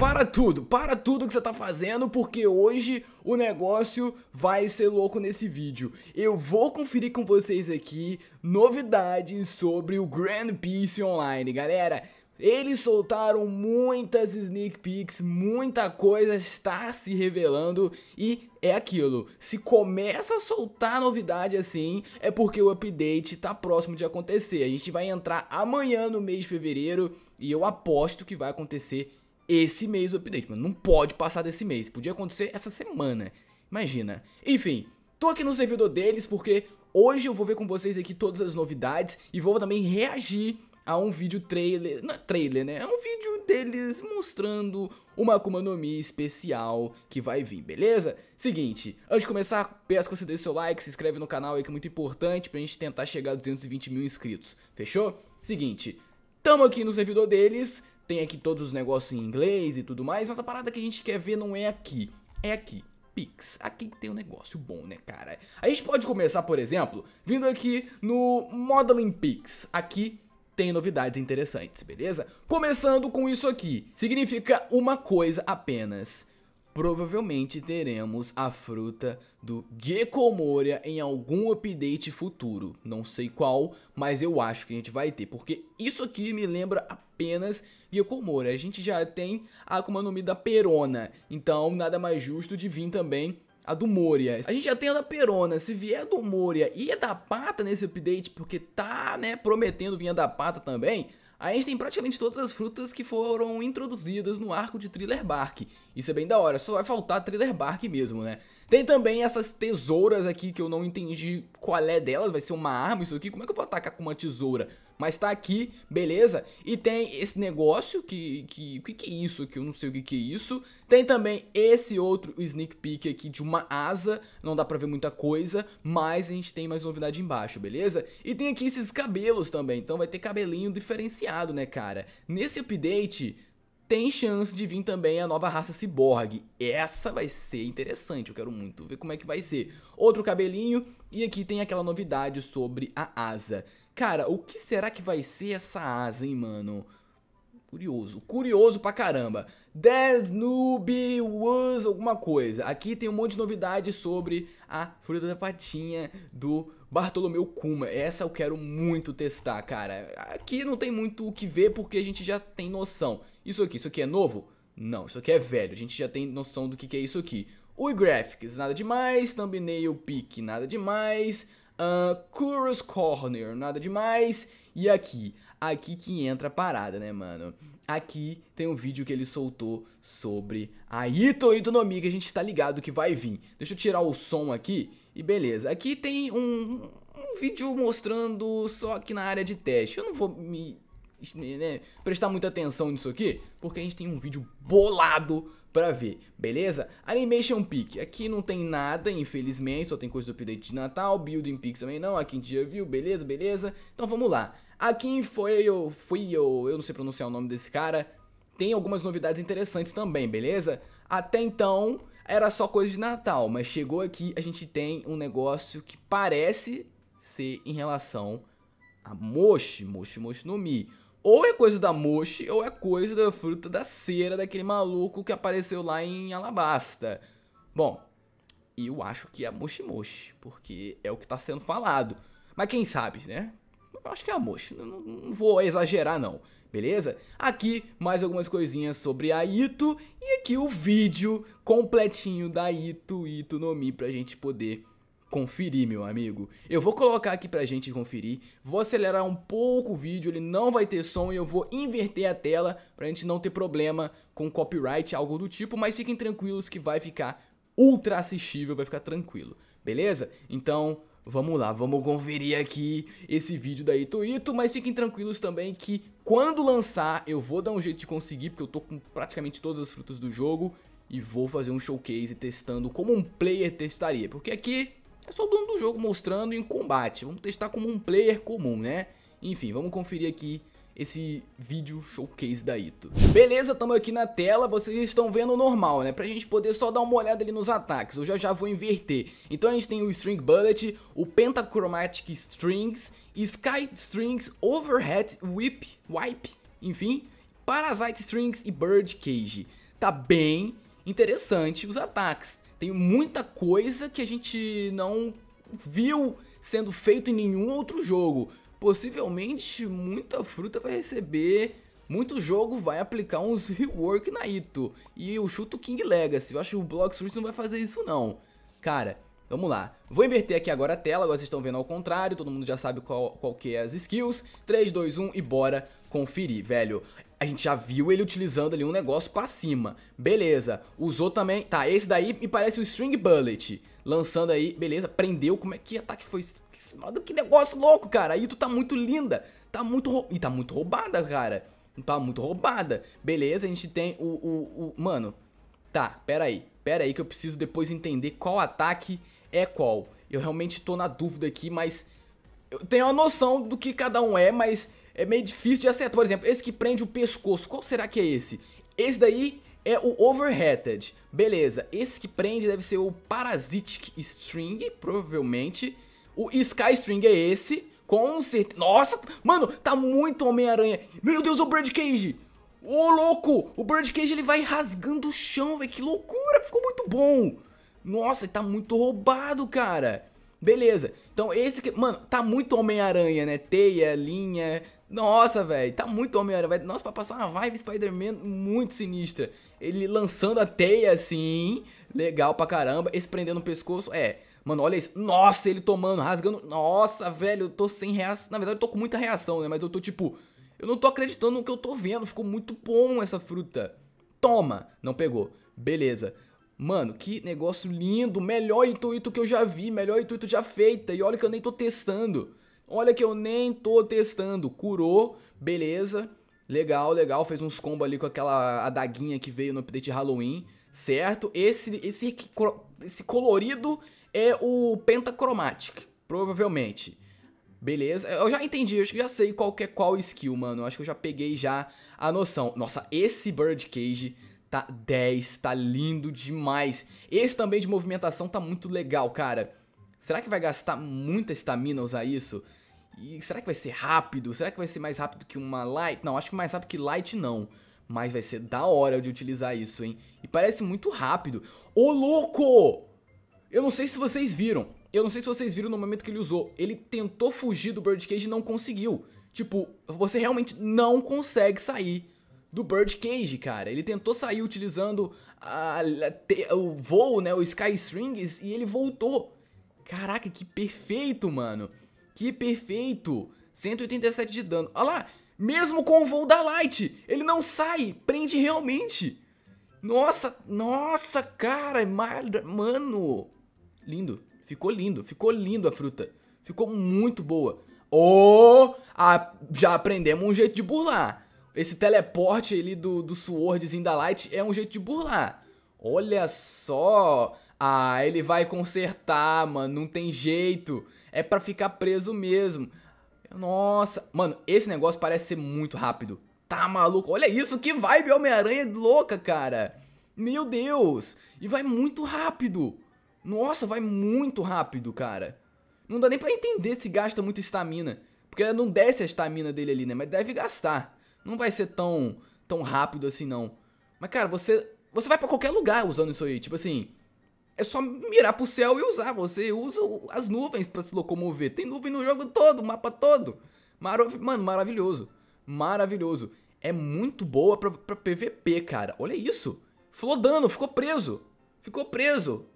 Para tudo, para tudo que você tá fazendo, porque hoje o negócio vai ser louco nesse vídeo. Eu vou conferir com vocês aqui novidades sobre o Grand Peace Online, galera. Eles soltaram muitas sneak peeks, muita coisa está se revelando e é aquilo. Se começa a soltar novidade assim, é porque o update está próximo de acontecer. A gente vai entrar amanhã no mês de fevereiro e eu aposto que vai acontecer esse mês o update, mano. Não pode passar desse mês. Podia acontecer essa semana. Imagina. Enfim, tô aqui no servidor deles porque hoje eu vou ver com vocês aqui todas as novidades e vou também reagir a um vídeo trailer, não é trailer, né? É um vídeo deles mostrando uma Akuma no Mi especial que vai vir, beleza? Seguinte, antes de começar, peço que você dê seu like, se inscreve no canal aí que é muito importante pra gente tentar chegar a 220 mil inscritos, fechou? Seguinte, tamo aqui no servidor deles, tem aqui todos os negócios em inglês e tudo mais, mas a parada que a gente quer ver não é aqui, é aqui. Pix, aqui que tem um negócio bom, né, cara? A gente pode começar, por exemplo, vindo aqui no Modeling Pix. Aqui tem novidades interessantes, beleza? Começando com isso aqui. Significa uma coisa apenas provavelmente teremos a fruta do Gekomoria em algum update futuro. Não sei qual, mas eu acho que a gente vai ter, porque isso aqui me lembra apenas Gekomoria. A gente já tem a Akuma no Mi da Perona, então nada mais justo de vir também a do Moria. A gente já tem a da Perona, se vier a do Moria e a da Pata nesse update, porque tá, né, prometendo vir a da Pata também... A gente tem praticamente todas as frutas que foram introduzidas no arco de Thriller Bark. Isso é bem da hora, só vai faltar Thriller Bark mesmo, né? Tem também essas tesouras aqui que eu não entendi qual é delas, vai ser uma arma isso aqui. Como é que eu vou atacar com uma tesoura? Mas tá aqui, beleza? E tem esse negócio, que que, que, que é isso? Que eu não sei o que, que é isso. Tem também esse outro sneak peek aqui de uma asa, não dá pra ver muita coisa, mas a gente tem mais novidade embaixo, beleza? E tem aqui esses cabelos também, então vai ter cabelinho diferenciado, né, cara? Nesse update, tem chance de vir também a nova raça ciborgue. Essa vai ser interessante, eu quero muito ver como é que vai ser. Outro cabelinho, e aqui tem aquela novidade sobre a asa. Cara, o que será que vai ser essa asa, hein, mano? Curioso, curioso pra caramba. Desnube was alguma coisa. Aqui tem um monte de novidades sobre a fruta da patinha do Bartolomeu Kuma. Essa eu quero muito testar, cara. Aqui não tem muito o que ver porque a gente já tem noção. Isso aqui, isso aqui é novo? Não, isso aqui é velho. A gente já tem noção do que, que é isso aqui. Ui Graphics, nada demais. Thumbnail Pick, nada demais. Uh, Corner, nada demais. E aqui, aqui que entra a parada, né, mano? Aqui tem um vídeo que ele soltou sobre a Ito Itonomi, que a gente está ligado que vai vir. Deixa eu tirar o som aqui e beleza. Aqui tem um, um vídeo mostrando só que na área de teste. Eu não vou me né, prestar muita atenção nisso aqui, porque a gente tem um vídeo bolado pra ver, beleza? Animation Peak, aqui não tem nada, infelizmente, só tem coisa do update de Natal, Building Peaks também não, aqui a gente já viu, beleza, beleza? Então vamos lá. Aqui foi eu, fui eu, eu não sei pronunciar o nome desse cara, tem algumas novidades interessantes também, beleza? Até então, era só coisa de Natal, mas chegou aqui, a gente tem um negócio que parece ser em relação a Moshi, Moshi Moshi no Mi. Ou é coisa da Moshi, ou é coisa da fruta da cera daquele maluco que apareceu lá em Alabasta. Bom, eu acho que é a Moshi Moshi, porque é o que está sendo falado. Mas quem sabe, né? Eu acho que é a Moshi, não, não vou exagerar não, beleza? Aqui mais algumas coisinhas sobre a Ito e aqui o vídeo completinho da Ito Ito no Mi pra gente poder conferir, meu amigo. Eu vou colocar aqui pra gente conferir, vou acelerar um pouco o vídeo, ele não vai ter som e eu vou inverter a tela pra gente não ter problema com copyright, algo do tipo, mas fiquem tranquilos que vai ficar ultra assistível, vai ficar tranquilo, beleza? Então... Vamos lá, vamos conferir aqui esse vídeo da Itoito, mas fiquem tranquilos também que quando lançar eu vou dar um jeito de conseguir, porque eu tô com praticamente todas as frutas do jogo e vou fazer um showcase testando como um player testaria, porque aqui é só o dono do jogo mostrando em combate. Vamos testar como um player comum, né? Enfim, vamos conferir aqui esse vídeo showcase da Ito. Beleza, estamos aqui na tela, vocês estão vendo o normal, né? Pra gente poder só dar uma olhada ali nos ataques, eu já já vou inverter. Então a gente tem o String Bullet, o Pentachromatic Strings, Sky Strings, Overhead, Whip, Wipe, enfim, Parasite Strings e Bird Cage. Tá bem interessante os ataques. Tem muita coisa que a gente não viu sendo feito em nenhum outro jogo. Possivelmente muita fruta vai receber, muito jogo vai aplicar uns rework na Ito. E eu chuto King Legacy, eu acho que o Blox Fruits não vai fazer isso não. Cara, Vamos lá, vou inverter aqui agora a tela, agora vocês estão vendo ao contrário, todo mundo já sabe qual, qual que é as skills 3, 2, 1 e bora conferir, velho a gente já viu ele utilizando ali um negócio pra cima. Beleza, usou também... Tá, esse daí me parece o String Bullet. Lançando aí, beleza, prendeu. Como é que ataque foi? Que, que negócio louco, cara. Aí tu tá muito linda. Tá muito... E tá muito roubada, cara. Tá muito roubada. Beleza, a gente tem o... o, o... Mano, tá, pera aí. Pera aí que eu preciso depois entender qual ataque é qual. Eu realmente tô na dúvida aqui, mas... Eu tenho a noção do que cada um é, mas é meio difícil de acertar. Por exemplo, esse que prende o pescoço, qual será que é esse? Esse daí é o Overheaded, beleza. Esse que prende deve ser o Parasitic String, provavelmente. O Sky String é esse, com certeza. Nossa, mano, tá muito Homem-Aranha. Meu Deus, o Birdcage. Cage. Ô, oh, louco, o Birdcage Cage ele vai rasgando o chão, velho. Que loucura, ficou muito bom. Nossa, tá muito roubado, cara. Beleza. Então esse que... Mano, tá muito Homem-Aranha, né? Teia, linha, nossa, velho, tá muito Homem-Aranha. Nossa, pra passar uma vibe Spider-Man muito sinistra. Ele lançando a teia assim, legal pra caramba, esse prendendo o pescoço, é... Mano, olha isso. Nossa, ele tomando, rasgando. Nossa, velho, eu tô sem reação. Na verdade, eu tô com muita reação, né? Mas eu tô tipo, eu não tô acreditando no que eu tô vendo. Ficou muito bom essa fruta. Toma, não pegou. Beleza. Mano, que negócio lindo. Melhor intuito que eu já vi, melhor intuito já feita. E olha que eu nem tô testando. Olha que eu nem tô testando. Curou, beleza. Legal, legal. Fez uns combos ali com aquela adaguinha que veio no update Halloween, certo? Esse, esse, esse colorido é o Pentachromatic, provavelmente. Beleza, eu já entendi, eu acho que já sei qual que é qual skill, mano. Eu acho que eu já peguei já a noção. Nossa, esse Birdcage tá 10, tá lindo demais. Esse também de movimentação tá muito legal, cara. Será que vai gastar muita estamina usar isso? E será que vai ser rápido? Será que vai ser mais rápido que uma light? Não, acho que mais rápido que light não. Mas vai ser da hora de utilizar isso, hein? E parece muito rápido. Ô, louco! Eu não sei se vocês viram. Eu não sei se vocês viram no momento que ele usou. Ele tentou fugir do Birdcage e não conseguiu. Tipo, você realmente não consegue sair do Birdcage, cara. Ele tentou sair utilizando a, a, o voo, né? O Sky Strings e ele voltou. Caraca, que perfeito, mano. Que perfeito! 187 de dano. Olha lá! Mesmo com o voo da Light, ele não sai, prende realmente. Nossa, nossa, cara, mano. Lindo, ficou lindo, ficou lindo a fruta. Ficou muito boa. Oh, a, já aprendemos um jeito de burlar. Esse teleporte ali do, do Swordzinho da Light é um jeito de burlar. Olha só. Ah, ele vai consertar, mano, não tem jeito. É para ficar preso mesmo. Nossa, mano, esse negócio parece ser muito rápido. Tá maluco? Olha isso, que vibe Homem-Aranha louca, cara. Meu Deus. E vai muito rápido. Nossa, vai muito rápido, cara. Não dá nem pra entender se gasta muito estamina. Porque não desce a estamina dele ali, né? Mas deve gastar. Não vai ser tão, tão rápido assim, não. Mas, cara, você, você vai pra qualquer lugar usando isso aí. Tipo assim, é só mirar pro céu e usar. Você usa as nuvens para se locomover. Tem nuvem no jogo todo, mapa todo. Marav Mano, maravilhoso. Maravilhoso. É muito boa pra, pra PVP, cara. Olha isso. Flodano, ficou preso. Ficou preso.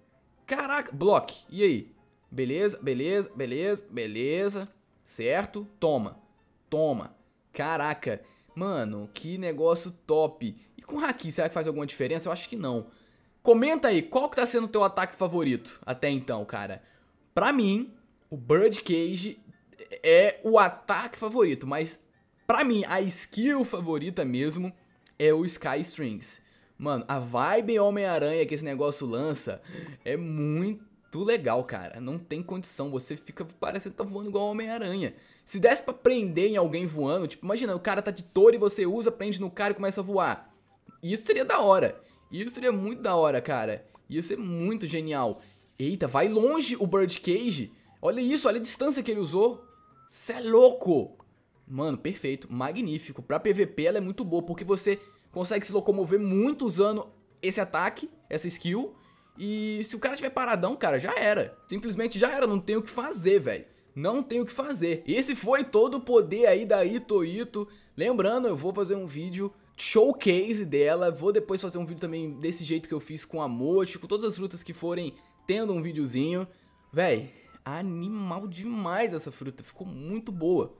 Caraca. Block. E aí? Beleza, beleza, beleza, beleza. Certo? Toma. Toma. Caraca. Mano, que negócio top. E com haki, será que faz alguma diferença? Eu acho que não. Comenta aí, qual que tá sendo o teu ataque favorito até então, cara? Pra mim, o Birdcage é o ataque favorito, mas pra mim, a skill favorita mesmo é o Sky Strings. Mano, a vibe Homem-Aranha que esse negócio lança é muito legal, cara. Não tem condição, você fica parecendo que tá voando igual Homem-Aranha. Se desse pra prender em alguém voando, tipo, imagina, o cara tá de touro e você usa, prende no cara e começa a voar. Isso seria da hora isso seria muito da hora, cara. Isso é muito genial. Eita, vai longe o Birdcage. Olha isso, olha a distância que ele usou. Cê é louco. Mano, perfeito, magnífico. Pra PVP ela é muito boa, porque você consegue se locomover muito usando esse ataque, essa skill. E se o cara tiver paradão, cara, já era. Simplesmente já era, não tem o que fazer, velho. Não tem o que fazer. Esse foi todo o poder aí da Itoito. Ito. Lembrando, eu vou fazer um vídeo showcase dela. Vou depois fazer um vídeo também desse jeito que eu fiz com a Mochi, tipo, com todas as frutas que forem tendo um videozinho. Véi, animal demais essa fruta, ficou muito boa.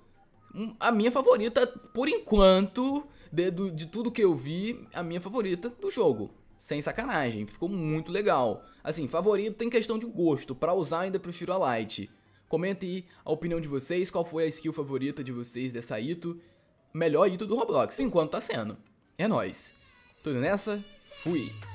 Hum, a minha favorita, por enquanto, de, de tudo que eu vi, a minha favorita do jogo. Sem sacanagem, ficou muito legal. Assim, favorito tem questão de gosto, pra usar ainda prefiro a Light. Comente aí a opinião de vocês, qual foi a skill favorita de vocês dessa Ito melhor ídolo do Roblox, enquanto tá sendo. É nóis. Tudo nessa? Fui.